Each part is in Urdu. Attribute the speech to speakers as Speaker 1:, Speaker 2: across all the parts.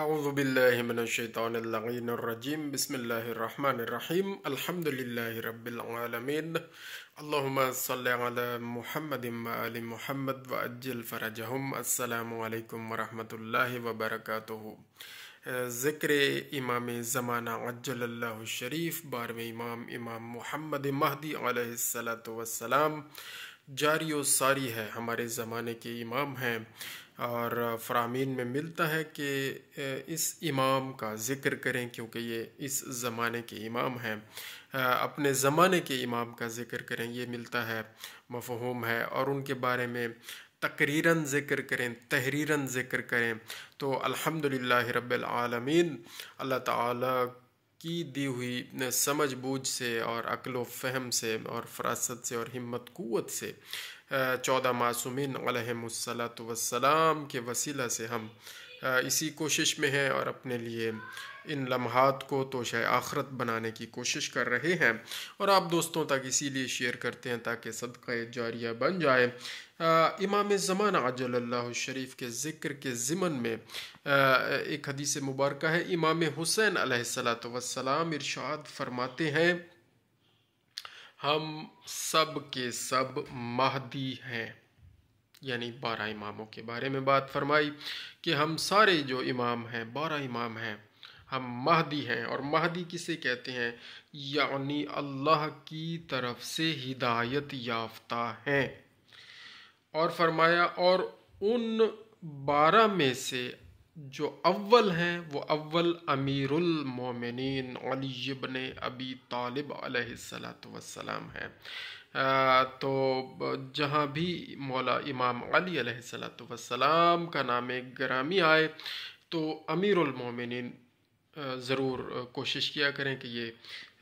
Speaker 1: اعوذ باللہ من الشیطان الشّۃ الرجیم بسم اللہ الرحمن الرحیم الحمدللہ رب العالمین محمد و علی محمد و اجل فرجہم السلام علیکم ورحمت اللہ وبرکاتہ ذکر امام زمانہ اللہ الشریف بارویں امام امام محمد مہدی علیہ السلام جاری و ساری ہے ہمارے زمانے کے امام ہیں اور فرامین میں ملتا ہے کہ اس امام کا ذکر کریں کیونکہ یہ اس زمانے کے امام ہیں اپنے زمانے کے امام کا ذکر کریں یہ ملتا ہے مفہوم ہے اور ان کے بارے میں تقریراً ذکر کریں تحریراً ذکر کریں تو الحمدللہ رب العالمین اللہ تعالیٰ کی دی ہوئی سمجھ بوجھ سے اور عقل و فہم سے اور فراست سے اور ہمت قوت سے چودہ معصومین علیہم السلام کے وسیلہ سے ہم اسی کوشش میں ہیں اور اپنے لیے ان لمحات کو توشہ آخرت بنانے کی کوشش کر رہے ہیں اور آپ دوستوں تک اسی لیے شیئر کرتے ہیں تاکہ صدقہ جاریہ بن جائے امام زمان عجل اللہ شریف کے ذکر کے زمن میں ایک حدیث مبارکہ ہے امام حسین علیہ السلام وسلام ارشاد فرماتے ہیں ہم سب کے سب مہدی ہیں یعنی بارہ اماموں کے بارے میں بات فرمائی کہ ہم سارے جو امام ہیں بارہ امام ہیں ہم مہدی ہیں اور مہدی کسے کہتے ہیں یعنی اللہ کی طرف سے ہدایت یافتہ ہیں اور فرمایا اور ان بارہ میں سے جو اول ہیں وہ اول امیر المومنین علی ابن ابی طالب علیہ السلاۃ وسلام ہیں تو جہاں بھی مولا امام علی علیہ السلاۃ وسلام کا نام گرامی آئے تو امیر المومنین ضرور کوشش کیا کریں کہ یہ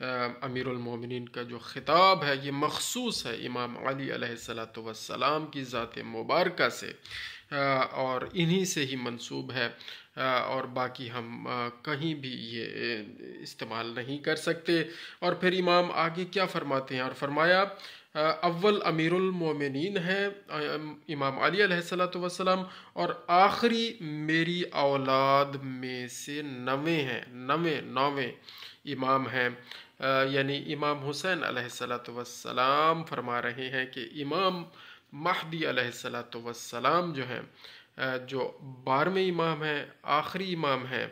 Speaker 1: امیر المومنین کا جو خطاب ہے یہ مخصوص ہے امام علی علیہ السلام کی ذات مبارکہ سے اور انہی سے ہی منصوب ہے اور باقی ہم کہیں بھی یہ استعمال نہیں کر سکتے اور پھر امام آگے کیا فرماتے ہیں اور فرمایا اول امیر المومنین ہے امام علی علیہ السلام وسلم اور آخری میری اولاد میں سے نویں ہیں نویں نویں امام ہیں یعنی امام حسین علیہ السلام فرما رہے ہیں کہ امام مہدی علیہ السلام جو ہیں جو بارہویں امام ہیں آخری امام ہیں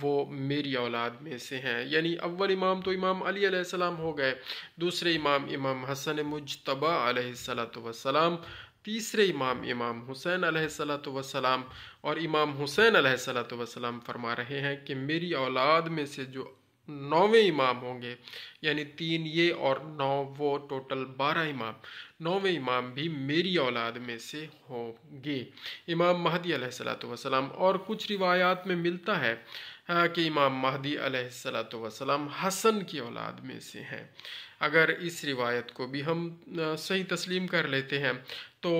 Speaker 1: وہ میری اولاد میں سے ہیں یعنی اول امام تو امام علی علیہ السلام ہو گئے دوسرے امام امام حسن مجتبہ علیہ السلام تیسرے امام امام حسین علیہ السلام اور امام حسین علیہ السلام فرما رہے ہیں کہ میری اولاد میں سے جو نویں امام ہوں گے یعنی تین یہ اور نو وہ ٹوٹل بارہ امام نویں امام بھی میری اولاد میں سے ہوں گے امام مہدی علیہ السلام اور کچھ روایات میں ملتا ہے کہ امام مہدی علیہ السلام حسن کی اولاد میں سے ہیں اگر اس روایت کو بھی ہم صحیح تسلیم کر لیتے ہیں تو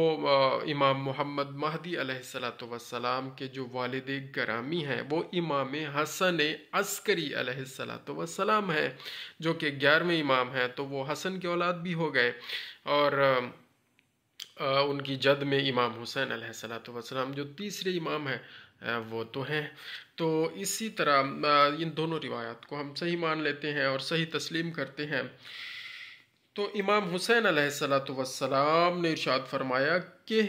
Speaker 1: امام محمد مہدی علیہ السلام وسلام کے جو والد گرامی ہیں وہ امام حسن عسکری علیہ السلام وسلام ہیں جو کہ گیارہویں امام ہیں تو وہ حسن کے اولاد بھی ہو گئے اور ان کی جد میں امام حسین علیہ السلام وسلام جو تیسرے امام ہیں وہ تو ہیں تو اسی طرح ان دونوں روایات کو ہم صحیح مان لیتے ہیں اور صحیح تسلیم کرتے ہیں تو امام حسین علیہ السلام نے ارشاد فرمایا کہ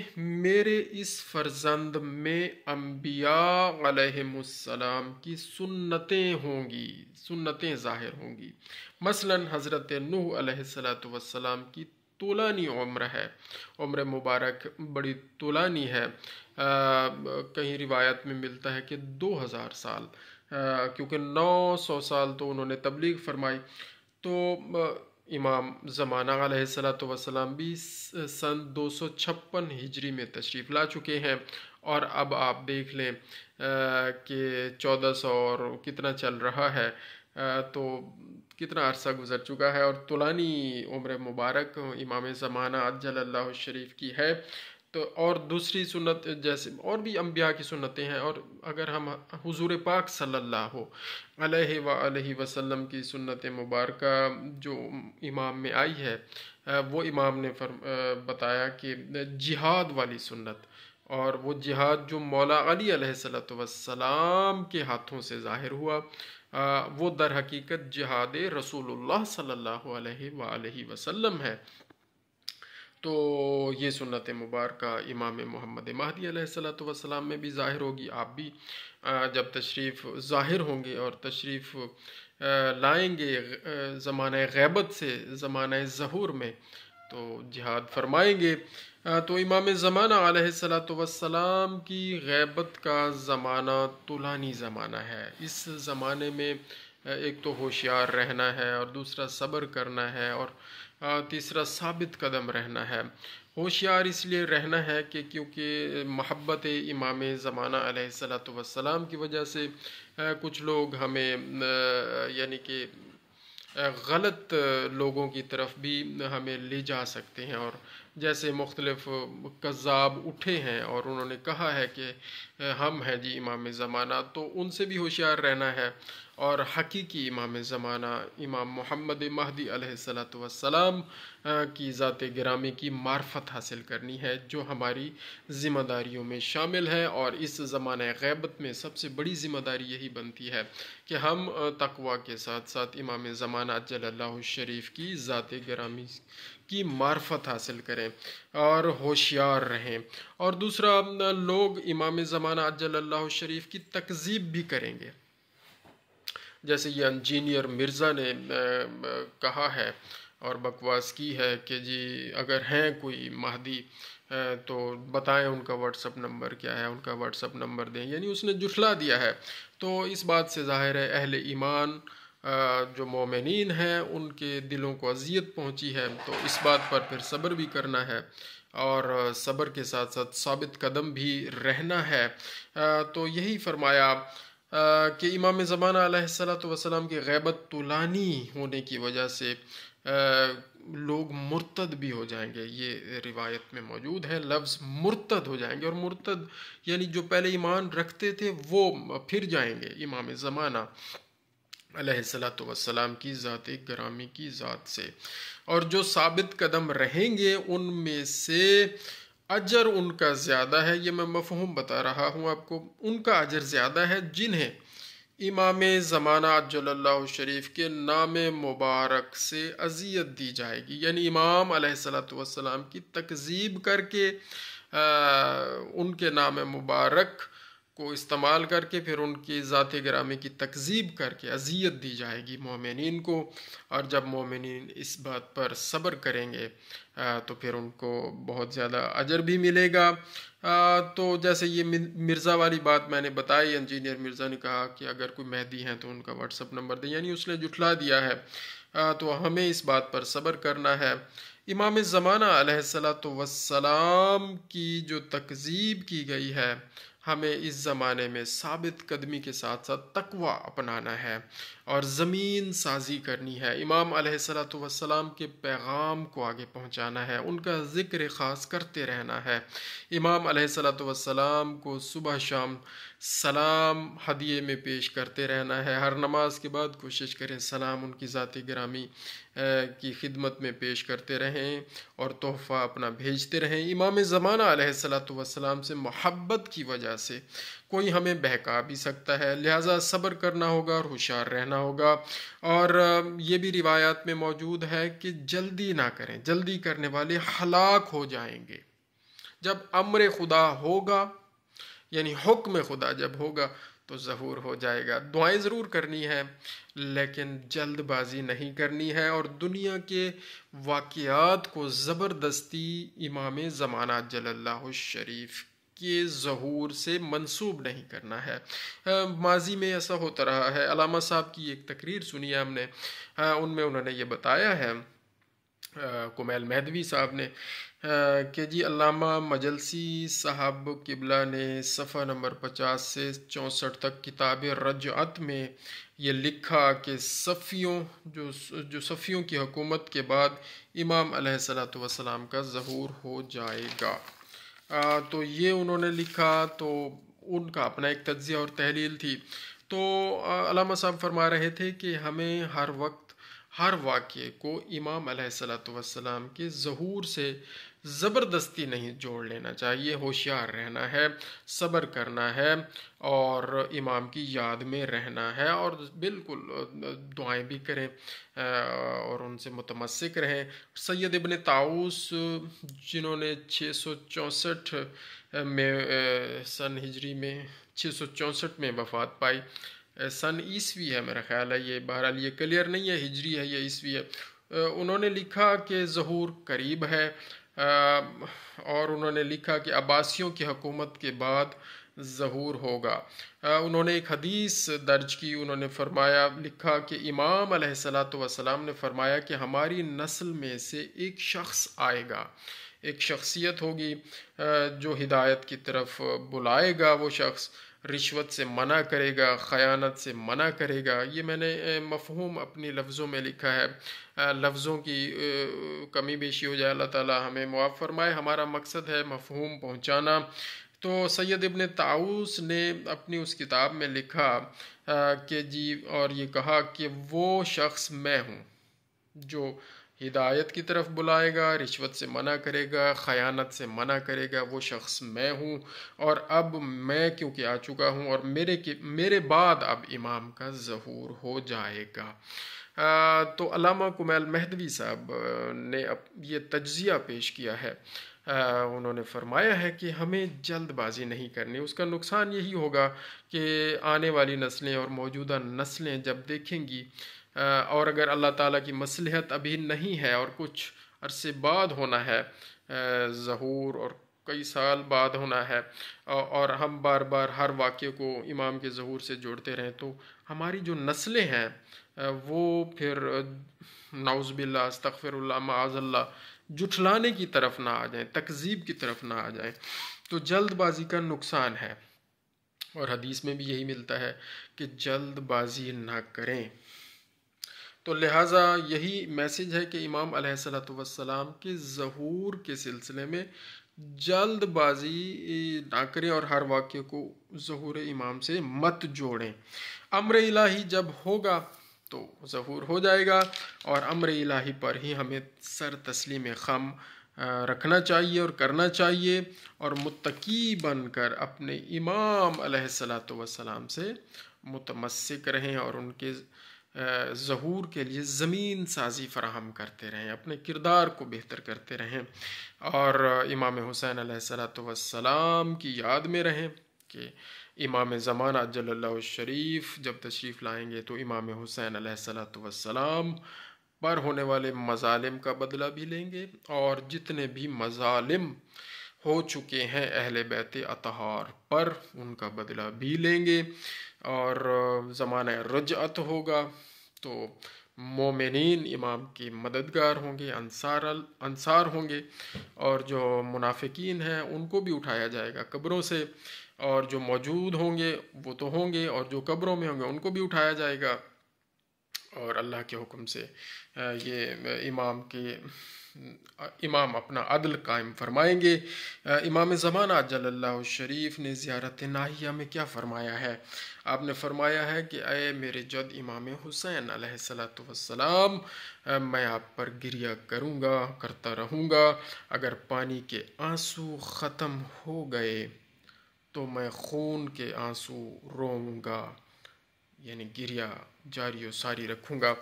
Speaker 1: میرے اس فرزند میں انبیاء علیہ السلام کی سنتیں ہوں گی سنتیں ظاہر ہوں گی مثلا حضرت نوح علیہ السلام کی طولانی عمر ہے عمر مبارک بڑی طولانی ہے کہیں روایت میں ملتا ہے کہ دو ہزار سال کیونکہ نو سو سال تو انہوں نے تبلیغ فرمائی تو امام زمانہ علیہ السلام بھی سن دو سو چھپن ہجری میں تشریف لا چکے ہیں اور اب آپ دیکھ لیں کہ چودہ سو اور کتنا چل رہا ہے تو کتنا عرصہ گزر چکا ہے اور طولانی عمر مبارک امام زمانہ عجل اللہ شریف کی ہے تو اور دوسری سنت جیسے اور بھی انبیاء کی سنتیں ہیں اور اگر ہم حضور پاک صلی اللہ علیہ وآلہ وسلم کی سنت مبارکہ جو امام میں آئی ہے وہ امام نے فرم بتایا کہ جہاد والی سنت اور وہ جہاد جو مولا علی علیہ صلاۃ وسلام کے ہاتھوں سے ظاہر ہوا وہ در حقیقت جہاد رسول اللہ صلی اللہ علیہ وآلہ وسلم ہے تو یہ سنت مبارکہ امام محمد مہدی علیہ صلاۃ میں بھی ظاہر ہوگی آپ بھی جب تشریف ظاہر ہوں گے اور تشریف لائیں گے زمانہ غیبت سے زمانہ ظہور میں تو جہاد فرمائیں گے تو امام زمانہ علیہ السلام وسلام کی غیبت کا زمانہ طولانی زمانہ ہے اس زمانے میں ایک تو ہوشیار رہنا ہے اور دوسرا صبر کرنا ہے اور تیسرا ثابت قدم رہنا ہے ہوشیار اس لیے رہنا ہے کہ کیونکہ محبت امام زمانہ علیہ السلام وسلام کی وجہ سے کچھ لوگ ہمیں یعنی کہ غلط لوگوں کی طرف بھی ہمیں لے جا سکتے ہیں اور جیسے مختلف کذاب اٹھے ہیں اور انہوں نے کہا ہے کہ ہم ہیں جی امام زمانہ تو ان سے بھی ہوشیار رہنا ہے اور حقیقی امام زمانہ امام محمد مہدی علیہ السلام کی ذات گرامی کی معرفت حاصل کرنی ہے جو ہماری ذمہ داریوں میں شامل ہے اور اس زمانہ غیبت میں سب سے بڑی ذمہ داری یہی بنتی ہے کہ ہم تقوع کے ساتھ ساتھ امام زمانہ جل اللہ شریف کی ذات گرامی کی معرفت حاصل کریں اور ہوشیار رہیں اور دوسرا لوگ امام زمانہ جل اللہ شریف کی تکذیب بھی کریں گے جیسے یہ انجینئر مرزا نے کہا ہے اور بکواس کی ہے کہ جی اگر ہیں کوئی مہدی تو بتائیں ان کا واٹس اپ نمبر کیا ہے ان کا اپ نمبر دیں یعنی اس نے جٹھلا دیا ہے تو اس بات سے ظاہر ہے اہل ایمان جو مومنین ہیں ان کے دلوں کو اذیت پہنچی ہے تو اس بات پر پھر صبر بھی کرنا ہے اور صبر کے ساتھ ساتھ ثابت قدم بھی رہنا ہے تو یہی فرمایا کہ امام زمانہ علیہ السلام وسلام کے غیبت طولانی ہونے کی وجہ سے لوگ مرتد بھی ہو جائیں گے یہ روایت میں موجود ہے لفظ مرتد ہو جائیں گے اور مرتد یعنی جو پہلے ایمان رکھتے تھے وہ پھر جائیں گے امام زمانہ علیہ السلام وسلام کی ذات گرامی کی ذات سے اور جو ثابت قدم رہیں گے ان میں سے اجر ان کا زیادہ ہے یہ میں مفہوم بتا رہا ہوں آپ کو ان کا اجر زیادہ ہے جنہیں امام زمانہ جل اللہ شریف کے نام مبارک سے اذیت دی جائے گی یعنی امام علیہ السلام کی تکذیب کر کے ان کے نام مبارک کو استعمال کر کے پھر ان کی ذات گرامی کی تقزیب کر کے اذیت دی جائے گی مومنین کو اور جب مومنین اس بات پر صبر کریں گے تو پھر ان کو بہت زیادہ اجر بھی ملے گا تو جیسے یہ مرزا والی بات میں نے بتائی انجینئر مرزا نے کہا کہ اگر کوئی مہدی ہیں تو ان کا اپ نمبر دیں یعنی اس نے جٹلا دیا ہے تو ہمیں اس بات پر صبر کرنا ہے امام زمانہ علیہ السلام وسلام کی جو تقزیب کی گئی ہے ہمیں اس زمانے میں ثابت قدمی کے ساتھ ساتھ تقوی اپنانا ہے اور زمین سازی کرنی ہے امام علیہ صلاۃ کے پیغام کو آگے پہنچانا ہے ان کا ذکر خاص کرتے رہنا ہے امام علیہ صلاۃ کو صبح شام سلام ہدیے میں پیش کرتے رہنا ہے ہر نماز کے بعد کوشش کریں سلام ان کی ذاتی گرامی کی خدمت میں پیش کرتے رہیں اور تحفہ اپنا بھیجتے رہیں امام زمانہ علیہ السلام سے محبت کی وجہ سے کوئی ہمیں بہکا بھی سکتا ہے لہٰذا صبر کرنا ہوگا اور ہوشار رہنا ہوگا اور یہ بھی روایات میں موجود ہے کہ جلدی نہ کریں جلدی کرنے والے ہلاک ہو جائیں گے جب امر خدا ہوگا یعنی حکم خدا جب ہوگا تو ظہور ہو جائے گا دعائیں ضرور کرنی ہیں لیکن جلد بازی نہیں کرنی ہے اور دنیا کے واقعات کو زبردستی امام زمانہ جل اللہ شریف کے ظہور سے منسوب نہیں کرنا ہے ماضی میں ایسا ہوتا رہا ہے علامہ صاحب کی ایک تقریر سنی ہے ہم نے ان میں انہوں نے یہ بتایا ہے کومیل مہدوی صاحب نے کہ جی علامہ مجلسی صاحب قبلہ نے صفحہ نمبر پچاس سے چونسٹھ تک کتاب رجعت میں یہ لکھا کہ صفیوں جو جو صفیوں کی حکومت کے بعد امام علیہ صلاۃ وسلام کا ظہور ہو جائے گا تو یہ انہوں نے لکھا تو ان کا اپنا ایک تجزیہ اور تحلیل تھی تو علامہ صاحب فرما رہے تھے کہ ہمیں ہر وقت ہر واقعے کو امام علیہ السلاۃ وسلام کے ظہور سے زبردستی نہیں جوڑ لینا چاہیے ہوشیار رہنا ہے صبر کرنا ہے اور امام کی یاد میں رہنا ہے اور بالکل دعائیں بھی کریں اور ان سے متمسک رہیں سید ابن تاؤس جنہوں نے چھ سو چونسٹھ میں سن ہجری میں چھ سو چونسٹھ میں وفات پائی سن عیسوی ہے میرا خیال ہے یہ بہرحال یہ کلیئر نہیں ہے ہجری ہے یہ عیسوی ہے انہوں نے لکھا کہ ظہور قریب ہے اور انہوں نے لکھا کہ عباسیوں کی حکومت کے بعد ظہور ہوگا انہوں نے ایک حدیث درج کی انہوں نے فرمایا لکھا کہ امام علیہ السلام نے فرمایا کہ ہماری نسل میں سے ایک شخص آئے گا ایک شخصیت ہوگی جو ہدایت کی طرف بلائے گا وہ شخص رشوت سے منع کرے گا خیانت سے منع کرے گا یہ میں نے مفہوم اپنی لفظوں میں لکھا ہے لفظوں کی کمی بیشی ہو جائے اللہ تعالی ہمیں معاف فرمائے ہمارا مقصد ہے مفہوم پہنچانا تو سید ابن تاؤس نے اپنی اس کتاب میں لکھا کہ جی اور یہ کہا کہ وہ شخص میں ہوں جو ہدایت کی طرف بلائے گا رشوت سے منع کرے گا خیانت سے منع کرے گا وہ شخص میں ہوں اور اب میں کیونکہ آ چکا ہوں اور میرے میرے بعد اب امام کا ظہور ہو جائے گا تو علامہ کمیل مہدوی صاحب نے یہ تجزیہ پیش کیا ہے انہوں نے فرمایا ہے کہ ہمیں جلد بازی نہیں کرنی اس کا نقصان یہی ہوگا کہ آنے والی نسلیں اور موجودہ نسلیں جب دیکھیں گی اور اگر اللہ تعالیٰ کی مصلحت ابھی نہیں ہے اور کچھ عرصے بعد ہونا ہے ظہور اور کئی سال بعد ہونا ہے اور ہم بار بار ہر واقعے کو امام کے ظہور سے جوڑتے رہیں تو ہماری جو نسلیں ہیں وہ پھر نعوذ باللہ استغفر اللہ معاذ اللہ جٹھلانے کی طرف نہ آ جائیں تکذیب کی طرف نہ آ جائیں تو جلد بازی کا نقصان ہے اور حدیث میں بھی یہی ملتا ہے کہ جلد بازی نہ کریں تو لہٰذا یہی میسج ہے کہ امام علیہ صلاۃ و کے ظہور کے سلسلے میں جلد بازی نہ کریں اور ہر واقعے کو ظہور امام سے مت جوڑیں امر الہی جب ہوگا تو ظہور ہو جائے گا اور امر الہی پر ہی ہمیں سر تسلیم خم رکھنا چاہیے اور کرنا چاہیے اور متقی بن کر اپنے امام علیہ صلاۃ وسلام سے متمسک رہیں اور ان کے ظہور کے لیے زمین سازی فراہم کرتے رہیں اپنے کردار کو بہتر کرتے رہیں اور امام حسین علیہ اللّۃ وسلام کی یاد میں رہیں کہ امام زمانہ جل اللہ شریف جب تشریف لائیں گے تو امام حسین علیہ اللّۃ وسلام پر ہونے والے مظالم کا بدلہ بھی لیں گے اور جتنے بھی مظالم ہو چکے ہیں اہل بیت اطہار پر ان کا بدلہ بھی لیں گے اور زمانہ رجعت ہوگا تو مومنین امام کی مددگار ہوں گے انصار ہوں گے اور جو منافقین ہیں ان کو بھی اٹھایا جائے گا قبروں سے اور جو موجود ہوں گے وہ تو ہوں گے اور جو قبروں میں ہوں گے ان کو بھی اٹھایا جائے گا اور اللہ کے حکم سے یہ امام کے امام اپنا عدل قائم فرمائیں گے امام زمانہ جل اللہ شریف نے زیارت ناہیہ میں کیا فرمایا ہے آپ نے فرمایا ہے کہ اے میرے جد امام حسین علیہ السلام وسلام میں آپ پر گریا کروں گا کرتا رہوں گا اگر پانی کے آنسو ختم ہو گئے تو میں خون کے آنسو روں گا یعنی گریا جاری و ساری رکھوں گا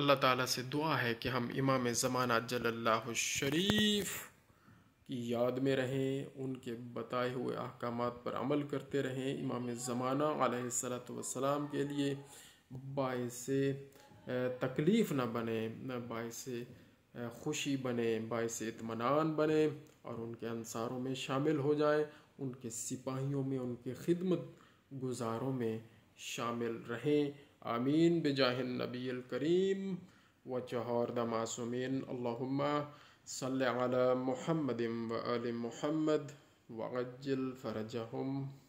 Speaker 1: اللہ تعالیٰ سے دعا ہے کہ ہم امام زمانہ جل اللہ شریف کی یاد میں رہیں ان کے بتائے ہوئے احکامات پر عمل کرتے رہیں امام زمانہ علیہ السلام کے لیے باعث تکلیف نہ بنے باعث خوشی بنے باعث اطمینان بنے اور ان کے انصاروں میں شامل ہو جائیں ان کے سپاہیوں میں ان کے خدمت گزاروں میں شامل رہیں آمين بجاه النبي الكريم وجهار دماسومين اللهم صل على محمد وآل محمد وعجل فرجهم